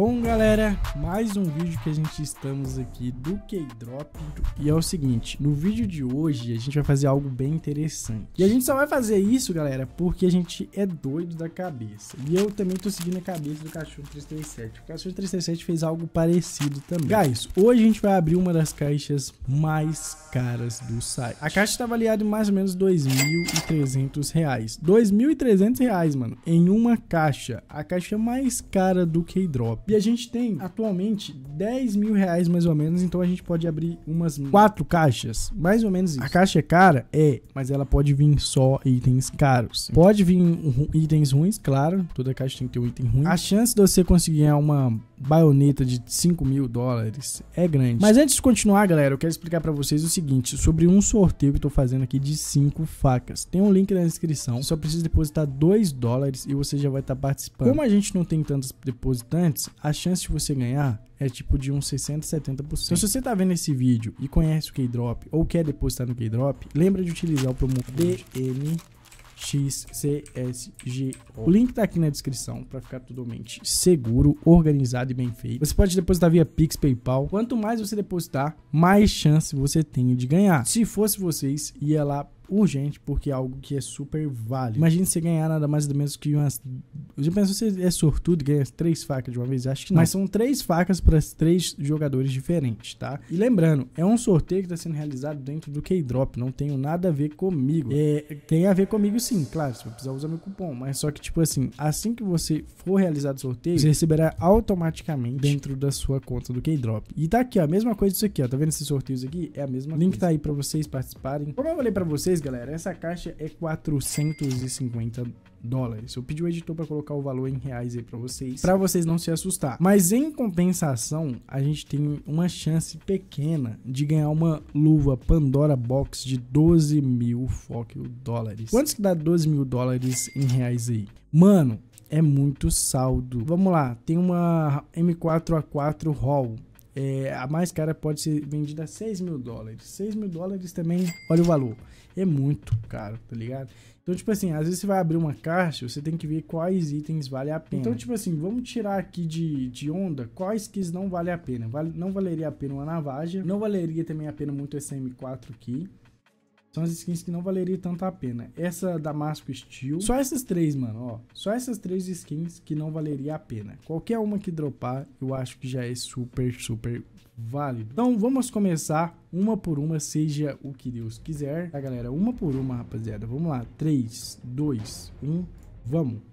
Bom, galera, mais um vídeo que a gente estamos aqui do K-Drop. E é o seguinte, no vídeo de hoje a gente vai fazer algo bem interessante. E a gente só vai fazer isso, galera, porque a gente é doido da cabeça. E eu também tô seguindo a cabeça do Cachorro 337. O Cachorro 337 fez algo parecido também. Guys, hoje a gente vai abrir uma das caixas mais caras do site. A caixa tá avaliada em mais ou menos R$ 2.300. R$ 2.300, mano, em uma caixa. A caixa mais cara do K-Drop. E a gente tem atualmente 10 mil reais mais ou menos, então a gente pode abrir umas quatro caixas, mais ou menos isso. A caixa é cara? É, mas ela pode vir só itens caros. Pode vir itens ruins, claro, toda caixa tem que ter um item ruim. A chance de você conseguir uma baioneta de 5 mil dólares é grande. Mas antes de continuar, galera, eu quero explicar para vocês o seguinte, sobre um sorteio que eu tô fazendo aqui de 5 facas. Tem um link na descrição, só precisa depositar 2 dólares e você já vai estar tá participando. Como a gente não tem tantos depositantes, a chance de você ganhar é tipo de uns 60, 70%. Então, se você tá vendo esse vídeo e conhece o K-Drop ou quer depositar no K-Drop, lembra de utilizar o promo DNXCSG. O link tá aqui na descrição para ficar totalmente seguro, organizado e bem feito. Você pode depositar via Pix, PayPal. Quanto mais você depositar, mais chance você tem de ganhar. Se fosse vocês, ia lá urgente, porque é algo que é super válido. Imagina você ganhar nada mais ou menos que umas. Já pensou se você é sortudo e ganha três facas de uma vez? Acho que não. Mas são três facas para três jogadores diferentes, tá? E lembrando, é um sorteio que está sendo realizado dentro do K-Drop. Não tem nada a ver comigo. É, tem a ver comigo sim, claro. Você vai precisar usar meu cupom. Mas só que, tipo assim, assim que você for realizado o sorteio, você receberá automaticamente dentro da sua conta do K-Drop. E tá aqui, ó. A mesma coisa disso aqui, ó. Tá vendo esses sorteios aqui? É a mesma Link coisa. tá aí para vocês participarem. Como eu falei para vocês, galera, essa caixa é 450 dólares. Eu pedi o editor para colocar o valor em reais aí para vocês, para vocês não se assustar. Mas em compensação, a gente tem uma chance pequena de ganhar uma luva Pandora Box de 12 mil foco dólares. Quantos que dá 12 mil dólares em reais aí? Mano, é muito saldo. Vamos lá, tem uma M4A4 Hall é, a mais cara pode ser vendida a 6 mil dólares. 6 mil dólares também, olha o valor. É muito caro, tá ligado? Então, tipo assim, às vezes você vai abrir uma caixa, você tem que ver quais itens vale a pena. Então, tipo assim, vamos tirar aqui de, de onda quais que não vale a pena. Vale, não valeria a pena uma navaja, não valeria também a pena muito M 4 aqui. São as skins que não valeria tanto a pena. Essa Damasco Steel. Só essas três, mano, ó. Só essas três skins que não valeria a pena. Qualquer uma que dropar, eu acho que já é super, super válido. Então, vamos começar uma por uma, seja o que Deus quiser. Tá, galera? Uma por uma, rapaziada. Vamos lá. 3, 2, 1, vamos!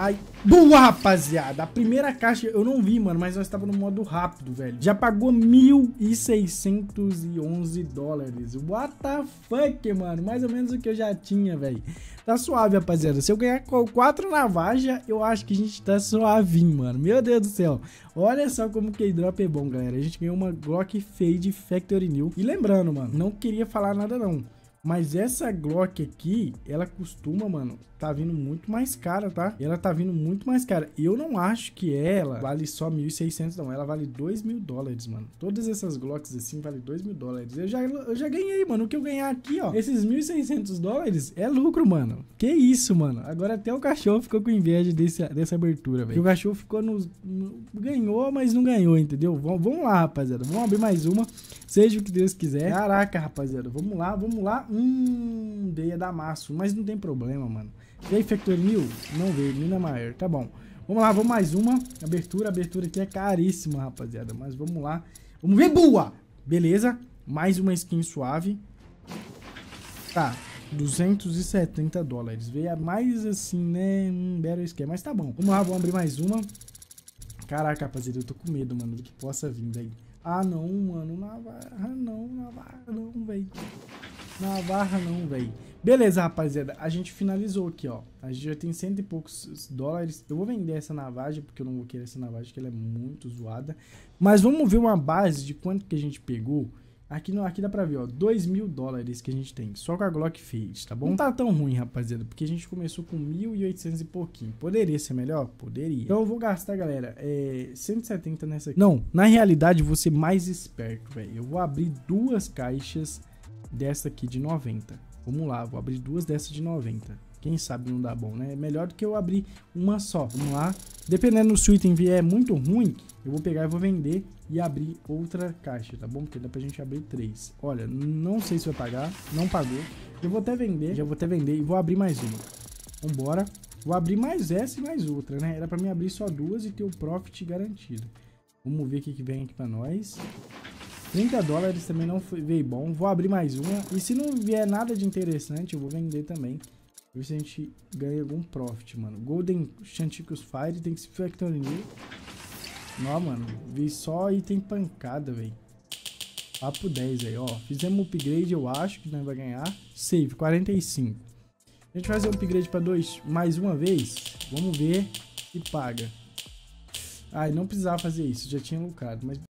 Ai, boa, rapaziada. A primeira caixa eu não vi, mano, mas nós estava no modo rápido, velho. Já pagou 1.611 dólares. What the fuck, mano? Mais ou menos o que eu já tinha, velho. Tá suave, rapaziada. Se eu ganhar com 4 navaja, eu acho que a gente tá suavinho, mano. Meu Deus do céu. Olha só como que drop é bom, galera. A gente ganhou uma Glock Fade Factory New. E lembrando, mano, não queria falar nada não. Mas essa Glock aqui, ela costuma, mano, tá vindo muito mais cara, tá? E ela tá vindo muito mais cara. E eu não acho que ela vale só 1.600, não. Ela vale 2 mil dólares, mano. Todas essas Glocks assim vale 2 mil dólares. Eu já, eu já ganhei, mano. O que eu ganhar aqui, ó, esses 1.600 dólares é lucro, mano. Que isso, mano. Agora até o cachorro ficou com inveja desse, dessa abertura, velho. O cachorro ficou no, no, Ganhou, mas não ganhou, entendeu? Vamos, vamos lá, rapaziada. Vamos abrir mais uma. Seja o que Deus quiser. Caraca, rapaziada. Vamos lá, vamos lá. Hum, deia da maço. Mas não tem problema, mano. Veio Factoril? Não veio, Mina Maior, tá bom. Vamos lá, vamos mais uma. Abertura, abertura aqui é caríssima, rapaziada. Mas vamos lá. Vamos ver, boa! Beleza, mais uma skin suave. Tá, 270 dólares. Veio mais assim, né? Um better skin, mas tá bom. Vamos lá, vamos abrir mais uma. Caraca, rapaziada, eu tô com medo, mano, do que possa vir daí. Ah, não, mano, Navarra não, Navarra não, velho. Navarra não, velho. Beleza, rapaziada. A gente finalizou aqui, ó. A gente já tem cento e poucos dólares. Eu vou vender essa navalha, porque eu não vou querer essa navalha, que ela é muito zoada. Mas vamos ver uma base de quanto que a gente pegou. Aqui, aqui dá pra ver, ó, Dois mil dólares que a gente tem, só com a Glock fez, tá bom? Não tá tão ruim, rapaziada, porque a gente começou com oitocentos e pouquinho. Poderia ser melhor? Poderia. Então eu vou gastar, galera, é, 170 nessa aqui. Não, na realidade, vou ser mais esperto, velho. Eu vou abrir duas caixas dessa aqui de 90. Vamos lá, vou abrir duas dessas de 90. Quem sabe não dá bom, né? É melhor do que eu abrir uma só. Vamos lá. Dependendo se o item vier muito ruim, eu vou pegar e vou vender e abrir outra caixa, tá bom? Porque dá pra gente abrir três. Olha, não sei se vai pagar. Não pagou. Eu vou até vender. Já vou até vender e vou abrir mais uma. Vambora. Vou abrir mais essa e mais outra, né? Era pra mim abrir só duas e ter o profit garantido. Vamos ver o que, que vem aqui pra nós. 30 dólares também não veio bom. Vou abrir mais uma. E se não vier nada de interessante, eu vou vender também. Ver se a gente ganha algum profit, mano. Golden Chanticleers Fire tem que se factorinir. Não, mano. Vi só item pancada, velho. Papo 10 aí, ó. Fizemos um upgrade, eu acho que nós vai ganhar. Save, 45. A gente fazer um upgrade pra dois mais uma vez. Vamos ver se paga. Ai, não precisava fazer isso. Já tinha lucrado. Mas